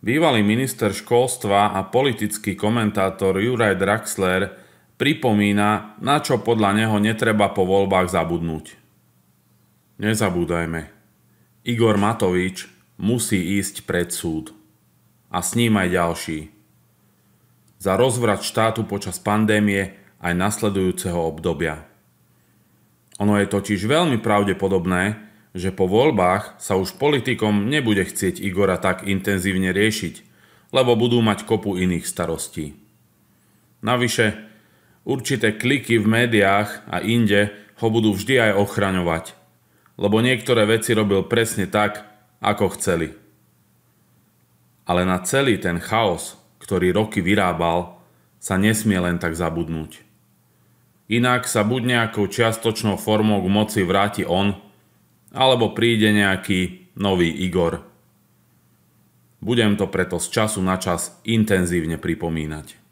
Bývalý minister školstva a politický komentátor Juraj Draxler pripomína, na čo podľa neho netreba po voľbách zabudnúť. Nezabúdajme. Igor Matovič musí ísť pred súd. A s ním aj ďalší. Za rozvrat štátu počas pandémie aj nasledujúceho obdobia. Ono je totiž veľmi pravdepodobné, že po voľbách sa už politikom nebude chcieť Igora tak intenzívne riešiť, lebo budú mať kopu iných starostí. Navyše, určité kliky v médiách a inde ho budú vždy aj ochraňovať, lebo niektoré veci robil presne tak, ako chceli. Ale na celý ten chaos, ktorý roky vyrábal, sa nesmie len tak zabudnúť. Inak sa buď nejakou čiastočnou formou k moci vráti on, alebo príde nejaký nový Igor. Budem to preto z času na čas intenzívne pripomínať.